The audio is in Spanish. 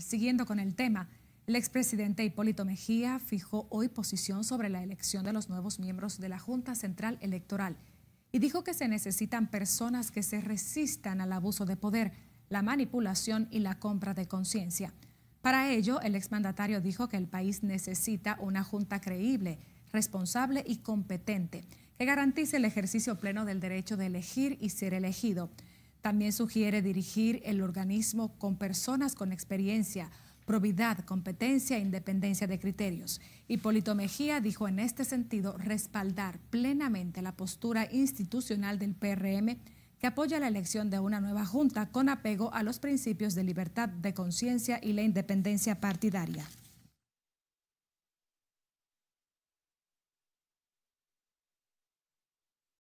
Siguiendo con el tema, el expresidente Hipólito Mejía fijó hoy posición sobre la elección de los nuevos miembros de la Junta Central Electoral y dijo que se necesitan personas que se resistan al abuso de poder, la manipulación y la compra de conciencia. Para ello, el exmandatario dijo que el país necesita una junta creíble, responsable y competente, que garantice el ejercicio pleno del derecho de elegir y ser elegido. También sugiere dirigir el organismo con personas con experiencia, probidad, competencia e independencia de criterios. Hipólito Mejía dijo en este sentido respaldar plenamente la postura institucional del PRM que apoya la elección de una nueva junta con apego a los principios de libertad de conciencia y la independencia partidaria.